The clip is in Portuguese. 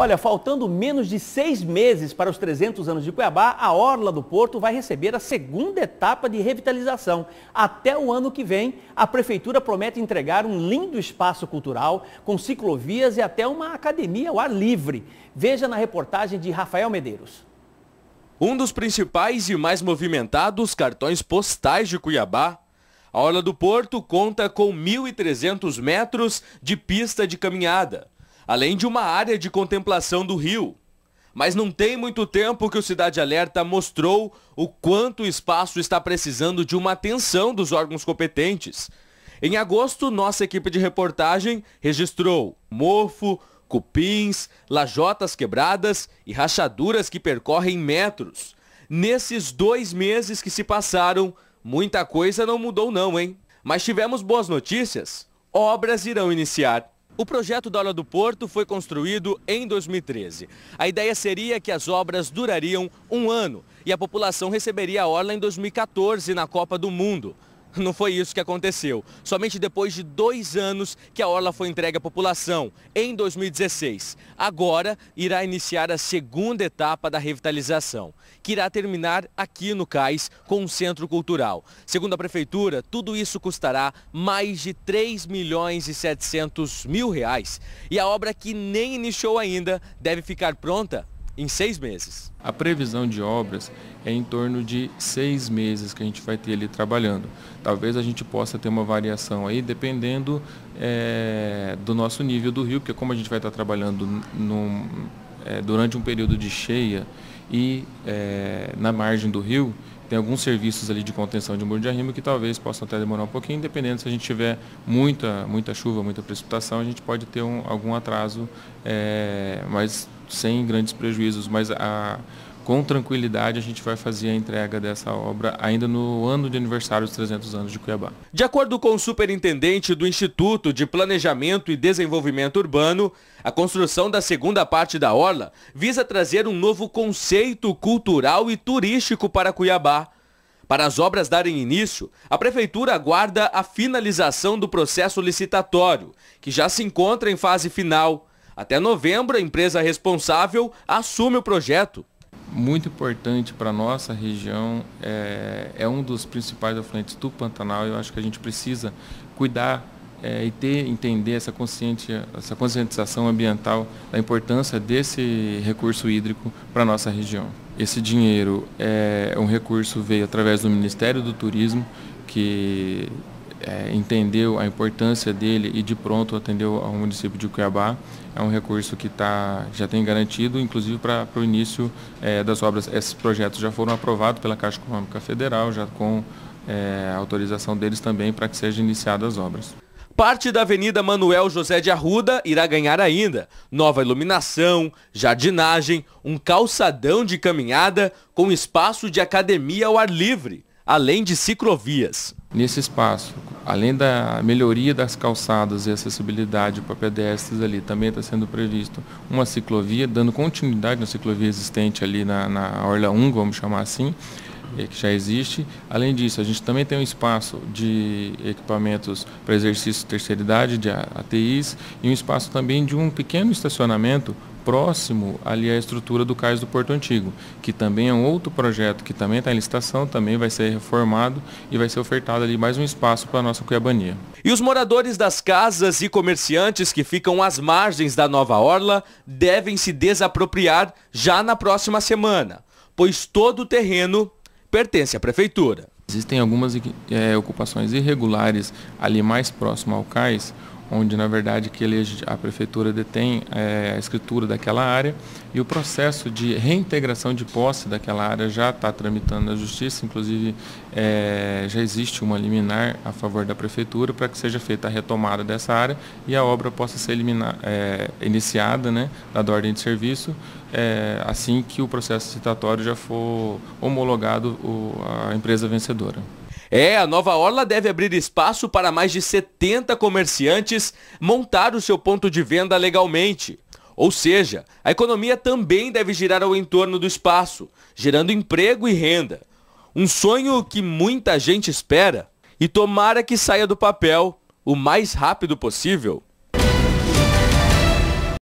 Olha, faltando menos de seis meses para os 300 anos de Cuiabá, a Orla do Porto vai receber a segunda etapa de revitalização. Até o ano que vem, a Prefeitura promete entregar um lindo espaço cultural, com ciclovias e até uma academia ao ar livre. Veja na reportagem de Rafael Medeiros. Um dos principais e mais movimentados cartões postais de Cuiabá, a Orla do Porto conta com 1.300 metros de pista de caminhada além de uma área de contemplação do rio. Mas não tem muito tempo que o Cidade Alerta mostrou o quanto o espaço está precisando de uma atenção dos órgãos competentes. Em agosto, nossa equipe de reportagem registrou mofo, cupins, lajotas quebradas e rachaduras que percorrem metros. Nesses dois meses que se passaram, muita coisa não mudou não, hein? Mas tivemos boas notícias. Obras irão iniciar. O projeto da Orla do Porto foi construído em 2013. A ideia seria que as obras durariam um ano e a população receberia a Orla em 2014, na Copa do Mundo. Não foi isso que aconteceu. Somente depois de dois anos que a orla foi entregue à população, em 2016. Agora irá iniciar a segunda etapa da revitalização, que irá terminar aqui no Cais com um centro cultural. Segundo a prefeitura, tudo isso custará mais de 3 milhões e 700 mil reais. E a obra que nem iniciou ainda deve ficar pronta em seis meses. A previsão de obras é em torno de seis meses que a gente vai ter ele trabalhando. Talvez a gente possa ter uma variação aí, dependendo é, do nosso nível do rio, porque como a gente vai estar trabalhando num, é, durante um período de cheia e é, na margem do rio, tem alguns serviços ali de contenção de muro de arrimo que talvez possam até demorar um pouquinho, dependendo se a gente tiver muita, muita chuva, muita precipitação, a gente pode ter um, algum atraso, é, mas sem grandes prejuízos, mas a, com tranquilidade a gente vai fazer a entrega dessa obra ainda no ano de aniversário dos 300 anos de Cuiabá. De acordo com o superintendente do Instituto de Planejamento e Desenvolvimento Urbano, a construção da segunda parte da orla visa trazer um novo conceito cultural e turístico para Cuiabá. Para as obras darem início, a prefeitura aguarda a finalização do processo licitatório, que já se encontra em fase final. Até novembro, a empresa responsável assume o projeto. Muito importante para a nossa região, é, é um dos principais afluentes do Pantanal. Eu acho que a gente precisa cuidar é, e ter, entender essa, consciente, essa conscientização ambiental da importância desse recurso hídrico para a nossa região. Esse dinheiro é, é um recurso veio através do Ministério do Turismo, que é, entendeu a importância dele e de pronto atendeu ao município de Cuiabá. É um recurso que tá, já tem garantido, inclusive para o início é, das obras. Esses projetos já foram aprovados pela Caixa Econômica Federal, já com é, autorização deles também para que sejam iniciadas as obras. Parte da Avenida Manuel José de Arruda irá ganhar ainda nova iluminação, jardinagem, um calçadão de caminhada com espaço de academia ao ar livre, além de ciclovias nesse espaço. Além da melhoria das calçadas e acessibilidade para pedestres ali, também está sendo previsto uma ciclovia, dando continuidade na ciclovia existente ali na, na Orla 1, vamos chamar assim, que já existe. Além disso, a gente também tem um espaço de equipamentos para exercício de terceira idade, de ATIs, e um espaço também de um pequeno estacionamento próximo ali à estrutura do cais do Porto Antigo, que também é um outro projeto que também está em licitação, também vai ser reformado e vai ser ofertado ali mais um espaço para a nossa Cuiabania. E os moradores das casas e comerciantes que ficam às margens da nova orla devem se desapropriar já na próxima semana, pois todo o terreno pertence à prefeitura. Existem algumas é, ocupações irregulares ali mais próximo ao cais, onde na verdade que ele, a prefeitura detém é, a escritura daquela área e o processo de reintegração de posse daquela área já está tramitando na justiça, inclusive é, já existe uma liminar a favor da prefeitura para que seja feita a retomada dessa área e a obra possa ser eliminar, é, iniciada, né, ordem de serviço, é, assim que o processo citatório já for homologado o, a empresa vencedora. É, a nova orla deve abrir espaço para mais de 70 comerciantes montar o seu ponto de venda legalmente. Ou seja, a economia também deve girar ao entorno do espaço, gerando emprego e renda. Um sonho que muita gente espera e tomara que saia do papel o mais rápido possível.